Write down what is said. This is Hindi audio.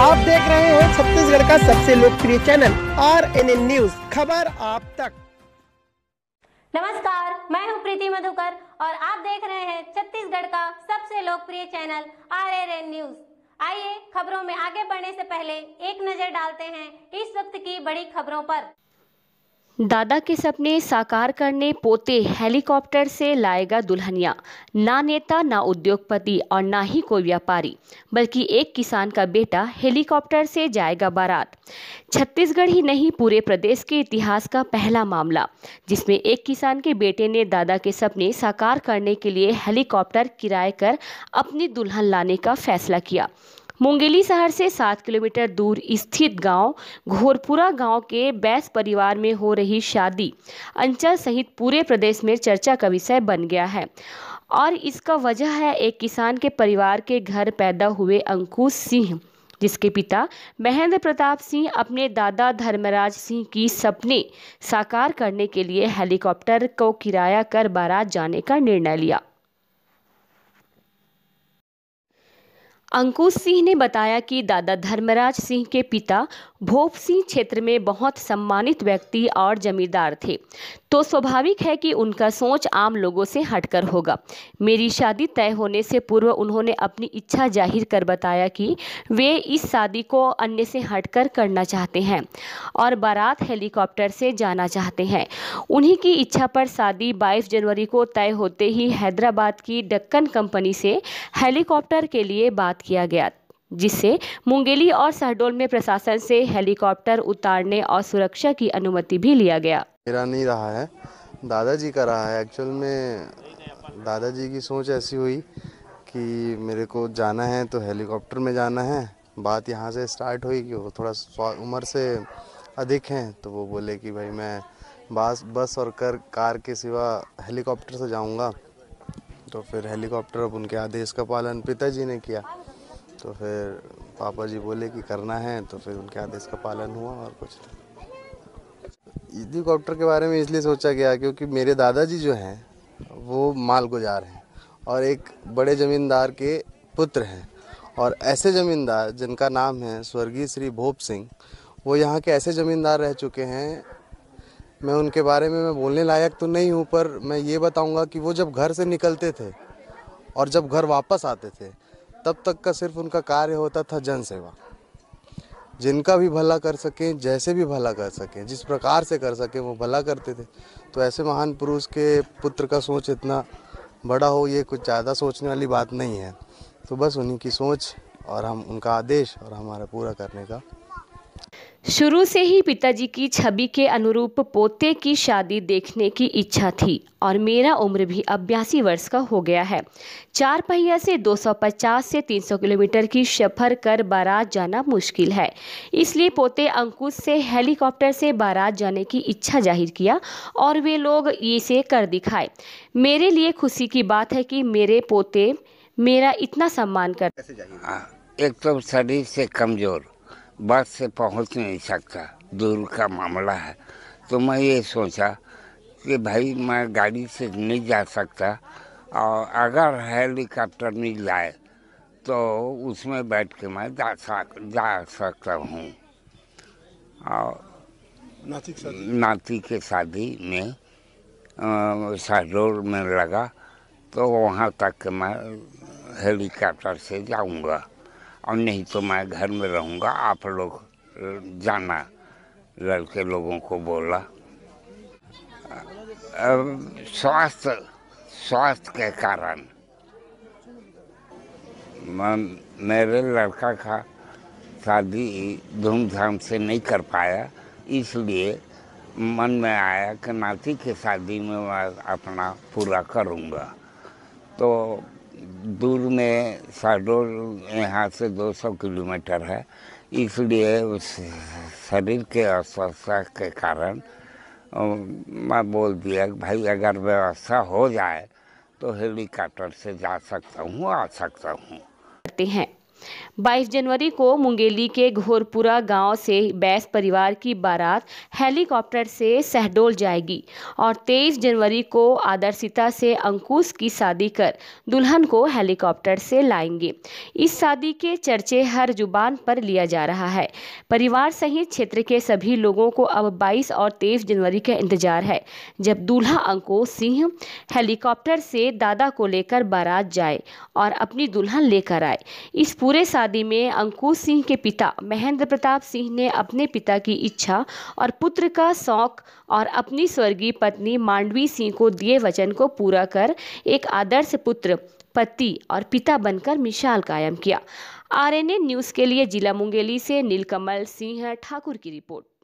आप देख रहे हैं छत्तीसगढ़ का सबसे लोकप्रिय channel R N N news खबर आप तक नमस्कार मैं हूं प्रीति मधुकर और आप देख रहे हैं छत्तीसगढ़ का सबसे लोकप्रिय channel R N N news आइए खबरों में आगे बढ़ने से पहले एक नजर डालते हैं इस वक्त की बड़ी खबरों पर दादा के सपने साकार करने पोते हेलीकॉप्टर से लाएगा दुल्हनिया ना नेता ना उद्योगपति और ना ही कोई व्यापारी बल्कि एक किसान का बेटा हेलीकॉप्टर से जाएगा बारात छत्तीसगढ़ ही नहीं पूरे प्रदेश के इतिहास का पहला मामला जिसमें एक किसान के बेटे ने दादा के सपने साकार करने के लिए हेलीकॉप्टर किराए कर अपनी दुल्हन लाने का फैसला किया मुंगेली शहर से सात किलोमीटर दूर स्थित गांव घोरपुरा गांव के बैस परिवार में हो रही शादी अंचल सहित पूरे प्रदेश में चर्चा का विषय बन गया है और इसका वजह है एक किसान के परिवार के घर पैदा हुए अंकुश सिंह जिसके पिता महेंद्र प्रताप सिंह अपने दादा धर्मराज सिंह की सपने साकार करने के लिए हेलीकॉप्टर को किराया कर बारात जाने का निर्णय लिया अंकुश सिंह ने बताया कि दादा धर्मराज सिंह के पिता भोप सिंह क्षेत्र में बहुत सम्मानित व्यक्ति और जमींदार थे तो स्वाभाविक है कि उनका सोच आम लोगों से हटकर होगा मेरी शादी तय होने से पूर्व उन्होंने अपनी इच्छा जाहिर कर बताया कि वे इस शादी को अन्य से हटकर करना चाहते हैं और बारात हेलीकॉप्टर से जाना चाहते हैं उन्हीं की इच्छा पर शादी 22 जनवरी को तय होते ही हैदराबाद की डक्कन कंपनी से हेलीकॉप्टर के लिए बात किया गया जिससे मुंगेली और शहडोल में प्रशासन से हेलीकॉप्टर उतारने और सुरक्षा की अनुमति भी लिया गया मेरा नहीं रहा है दादाजी का रहा है एक्चुअल में दादाजी की सोच ऐसी हुई कि मेरे को जाना है तो हेलीकॉप्टर में जाना है बात यहाँ से स्टार्ट हुई कि वो थोड़ा उम्र से अधिक हैं तो वो बोले कि भाई मैं बस बस और कर कार के सिवा हेलीकॉप्टर से जाऊँगा तो फिर हेलीकॉप्टर अब उनके आदेश का पालन पिताजी ने किया तो फिर पापा जी बोले कि करना है तो फिर उनके आदेश का पालन हुआ और कुछ हेलीकॉप्टर के बारे में इसलिए सोचा गया क्योंकि मेरे दादाजी जो हैं वो मालगुजार हैं और एक बड़े ज़मींदार के पुत्र हैं और ऐसे ज़मींदार जिनका नाम है स्वर्गीय श्री भोप सिंह वो यहाँ के ऐसे ज़मींदार रह चुके हैं मैं उनके बारे में मैं बोलने लायक तो नहीं हूँ पर मैं ये बताऊँगा कि वो जब घर से निकलते थे और जब घर वापस आते थे तब तक का सिर्फ उनका कार्य होता था जनसेवा जिनका भी भला कर सकें जैसे भी भला कर सकें जिस प्रकार से कर सकें वो भला करते थे तो ऐसे महान पुरुष के पुत्र का सोच इतना बड़ा हो ये कुछ ज़्यादा सोचने वाली बात नहीं है तो बस उन्हीं की सोच और हम उनका आदेश और हमारा पूरा करने का शुरू से ही पिताजी की छवि के अनुरूप पोते की शादी देखने की इच्छा थी और मेरा उम्र भी अब बयासी वर्ष का हो गया है चार पहिया से 250 से 300 किलोमीटर की सफ़र कर बारात जाना मुश्किल है इसलिए पोते अंकुश से हेलीकॉप्टर से बारात जाने की इच्छा जाहिर किया और वे लोग इसे कर दिखाए मेरे लिए खुशी की बात है कि मेरे पोते मेरा इतना सम्मान कर हाँ, एक तो शरीर से कमज़ोर बस से पहुंच नहीं सकता दूर का मामला है तो मैं ये सोचा कि भाई मैं गाड़ी से नहीं जा सकता और अगर हेलीकॉप्टर मिल जाए तो उसमें बैठ के मैं जा सक जा सकता हूँ और नाती, के शादी में शहडोल में लगा तो वहाँ तक मैं हेलीकॉप्टर से जाऊँगा और नहीं तो मैं घर में रहूँगा आप लोग जाना लड़के लोगों को बोला स्वास्थ्य स्वास्थ्य के कारण मेरे लड़का का शादी धूमधाम से नहीं कर पाया इसलिए मन में आया कि नाती की शादी में मैं अपना पूरा करूँगा तो दूर में साडोर यहाँ से 200 किलोमीटर है इसलिए उस शरीर के अस्वस्थता के कारण मैं बोल दिया कि भाई अगर व्यवस्था हो जाए तो हेलीकॉप्टर से जा सकता हूँ आ सकता हूँ हैं 22 जनवरी को मुंगेली के घोरपुरा गांव से बैस परिवार की बारात हेलीकॉप्टर से सहडोल जाएगी और 23 जनवरी को आदर्शिता से अंकुश की शादी कर दुल्हन को हेलीकॉप्टर से लाएंगे इस शादी के चर्चे हर जुबान पर लिया जा रहा है परिवार सहित क्षेत्र के सभी लोगों को अब 22 और 23 जनवरी का इंतजार है जब दूल्हा अंकुश सिंह हेलीकॉप्टर से दादा को लेकर बारात जाए और अपनी दुल्हन लेकर आए इस पूरे शादी में अंकुश सिंह के पिता महेंद्र प्रताप सिंह ने अपने पिता की इच्छा और पुत्र का शौक और अपनी स्वर्गीय पत्नी मांडवी सिंह को दिए वचन को पूरा कर एक आदर्श पुत्र पति और पिता बनकर मिसाल कायम किया आरएनए न्यूज़ के लिए जिला मुंगेली से नीलकमल सिंह ठाकुर की रिपोर्ट